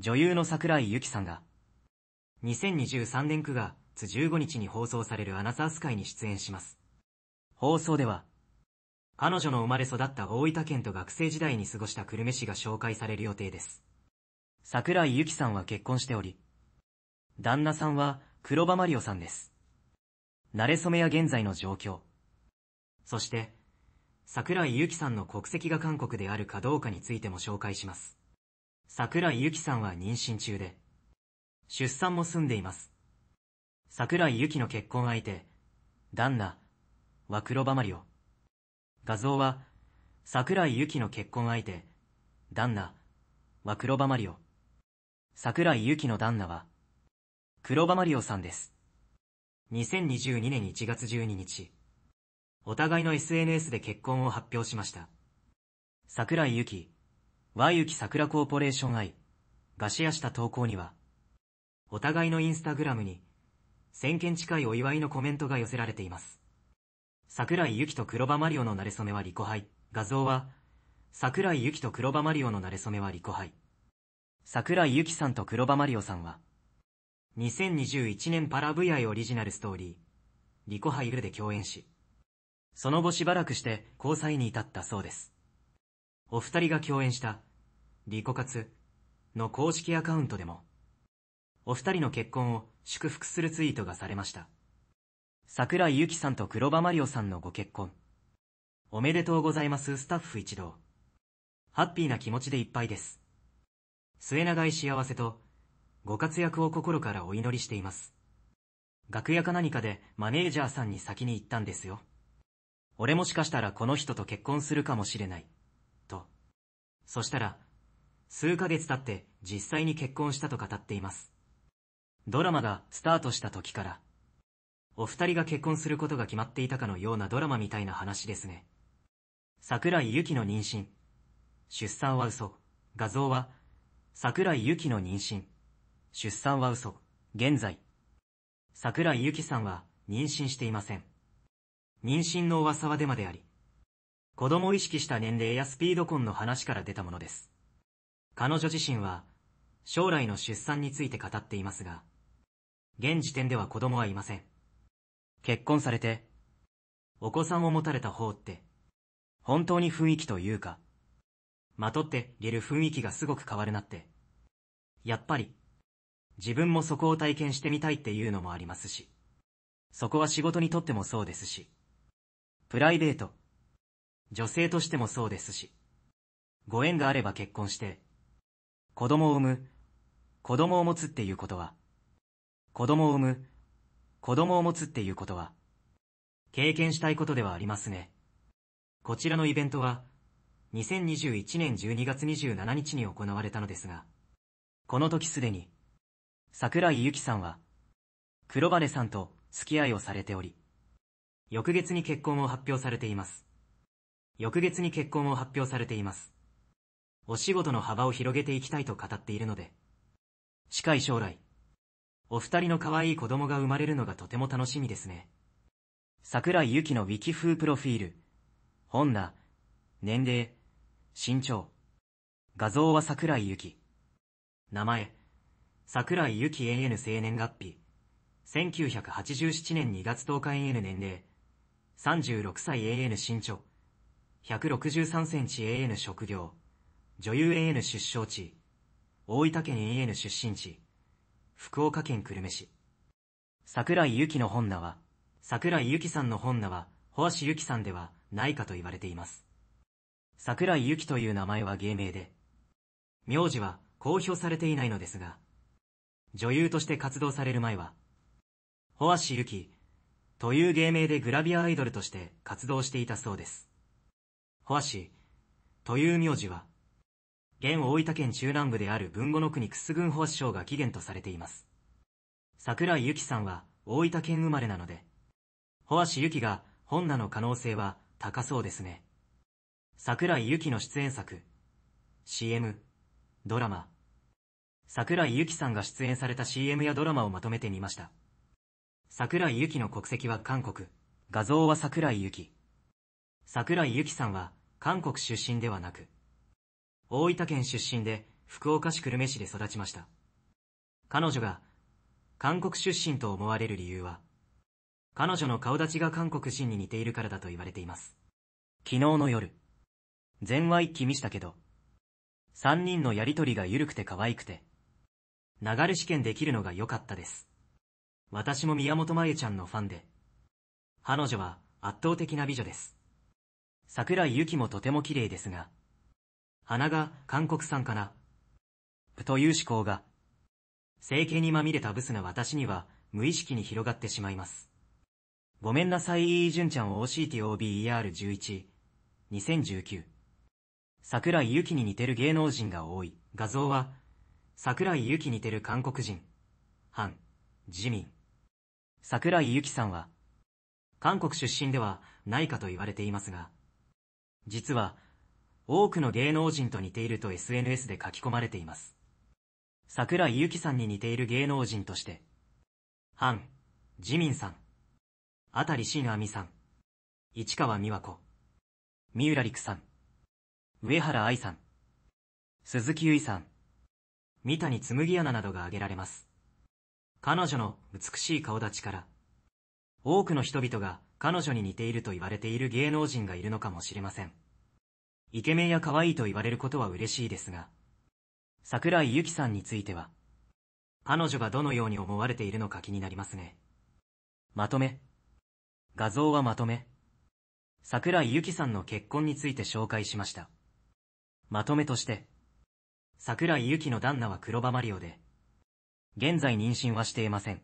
女優の桜井由紀さんが、2023年9月15日に放送されるアナザースカイに出演します。放送では、彼女の生まれ育った大分県と学生時代に過ごした久留米市が紹介される予定です。桜井由紀さんは結婚しており、旦那さんは黒羽マリオさんです。慣れ初めや現在の状況。そして、桜井由紀さんの国籍が韓国であるかどうかについても紹介します。桜井由紀さんは妊娠中で、出産も済んでいます。桜井由紀の結婚相手、旦那、は黒ばまりを。画像は、桜井由紀の結婚相手、旦那、は黒ばまりを。桜井由紀の旦那は、黒ばまりをさんです。2022年1月12日、お互いの SNS で結婚を発表しました。桜井由紀、和幸桜コーポレーション愛がシやアした投稿には、お互いのインスタグラムに、千件近いお祝いのコメントが寄せられています。桜井ゆきと黒羽マリオの馴れ初めはリコハイ。画像は、桜井ゆきと黒羽マリオの馴れ初めはリコハイ。桜井ゆきさんと黒羽マリオさんは、2021年パラ VI オリジナルストーリー、リコハイルで共演し、その後しばらくして交際に至ったそうです。お二人が共演したリコ活の公式アカウントでも、お二人の結婚を祝福するツイートがされました。桜井ゆきさんと黒羽マリオさんのご結婚。おめでとうございますスタッフ一同。ハッピーな気持ちでいっぱいです。末永い幸せと、ご活躍を心からお祈りしています。楽屋か何かでマネージャーさんに先に行ったんですよ。俺もしかしたらこの人と結婚するかもしれない。と。そしたら、数ヶ月経って実際に結婚したと語っています。ドラマがスタートした時から、お二人が結婚することが決まっていたかのようなドラマみたいな話ですね。桜井由紀の妊娠。出産は嘘。画像は、桜井由紀の妊娠。出産は嘘。現在。桜井由紀さんは妊娠していません。妊娠の噂はデマであり、子供を意識した年齢やスピード婚の話から出たものです。彼女自身は、将来の出産について語っていますが、現時点では子供はいません。結婚されて、お子さんを持たれた方って、本当に雰囲気というか、まとって出る雰囲気がすごく変わるなって。やっぱり、自分もそこを体験してみたいっていうのもありますし、そこは仕事にとってもそうですし、プライベート、女性としてもそうですし、ご縁があれば結婚して、子供を産む、子供を持つっていうことは、子供を産む、子供を持つっていうことは、経験したいことではありますね。こちらのイベントは、2021年12月27日に行われたのですが、この時すでに、桜井ゆきさんは、黒羽さんと付き合いをされており、翌月に結婚を発表されています。翌月に結婚を発表されています。お仕事の幅を広げていきたいと語っているので、近い将来、お二人の可愛い子供が生まれるのがとても楽しみですね。桜井ゆきのウィキ風プロフィール、本名、年齢、身長、画像は桜井ゆき。名前、桜井ゆき AN 青年月日、1987年2月10日 AN 年齢、36歳 AN 身長、163センチ AN 職業、女優 AN 出生地、大分県 AN 出身地、福岡県久留米市。桜井由紀の本名は、桜井由紀さんの本名は、保シ由紀さんではないかと言われています。桜井由紀という名前は芸名で、名字は公表されていないのですが、女優として活動される前は、保シ由紀という芸名でグラビアアイドルとして活動していたそうです。保シという名字は、現大分県中南部である文後の国す軍法省が起源とされています。桜井由紀さんは大分県生まれなので、法師由紀が本名の可能性は高そうですね。桜井由紀の出演作、CM、ドラマ、桜井由紀さんが出演された CM やドラマをまとめてみました。桜井由紀の国籍は韓国、画像は桜井由紀。桜井由紀さんは韓国出身ではなく、大分県出身で福岡市久留米市で育ちました。彼女が韓国出身と思われる理由は、彼女の顔立ちが韓国人に似ているからだと言われています。昨日の夜、前は一気見したけど、三人のやりとりが緩くて可愛くて、流れ試験できるのが良かったです。私も宮本真由ちゃんのファンで、彼女は圧倒的な美女です。桜井由紀もとても綺麗ですが、花が韓国産かな。という思考が、整形にまみれたブスな私には無意識に広がってしまいます。ごめんなさい、純ちゃんを OCTOBER11、2019。桜井ゆきに似てる芸能人が多い。画像は、桜井ゆき似てる韓国人。反、自民。桜井ゆきさんは、韓国出身ではないかと言われていますが、実は多くの芸能人と似ていると SNS で書き込まれています。桜井ゆきさんに似ている芸能人として、ハン、ジミンさん、あたりしんあみさん、市川美和子、三浦陸さん、上原愛さん、鈴木ゆいさん、三谷紬ナなどが挙げられます。彼女の美しい顔立ちから、多くの人々が彼女に似ていると言われている芸能人がいるのかもしれません。イケメンや可愛いと言われることは嬉しいですが、桜井ゆきさんについては、彼女がどのように思われているのか気になりますね。まとめ。画像はまとめ。桜井ゆきさんの結婚について紹介しました。まとめとして、桜井ゆきの旦那は黒羽マリオで、現在妊娠はしていません。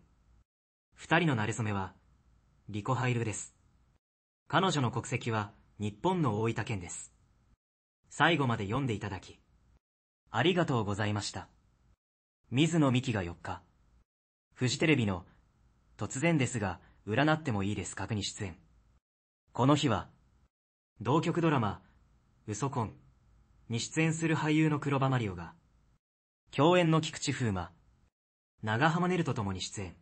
二人の馴れ初めは、リコハイルです。彼女の国籍は、日本の大分県です。最後まで読んでいただき、ありがとうございました。水野美紀が4日、フジテレビの、突然ですが、占ってもいいです確に出演。この日は、同局ドラマ、嘘婚に出演する俳優の黒羽マリオが、共演の菊池風磨、長浜ねるとともに出演。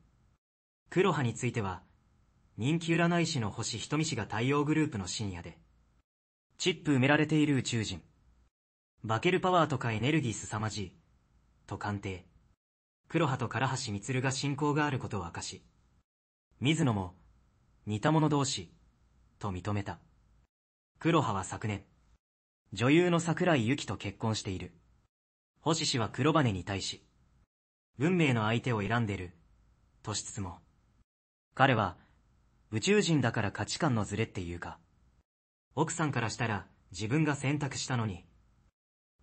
黒羽については、人気占い師の星瞳氏が対応グループの深夜で、チップ埋められている宇宙人。化けるパワーとかエネルギー凄まじい。と鑑定。黒羽と唐橋光が信仰があることを明かし。水野も、似た者同士、と認めた。黒羽は昨年、女優の桜井由紀と結婚している。星氏は黒羽に対し、運命の相手を選んでる、としつつも、彼は、宇宙人だから価値観のズレっていうか、奥さんからしたら自分が選択したのに、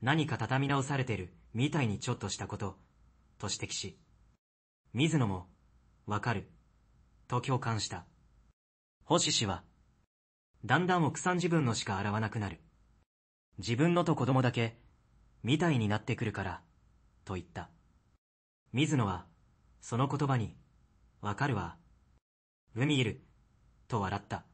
何か畳み直されてるみたいにちょっとしたこと、と指摘し、水野も、わかる、と共感した。星氏は、だんだん奥さん自分のしか洗わなくなる。自分のと子供だけ、みたいになってくるから、と言った。水野は、その言葉に、わかるわ。海いる、と笑った。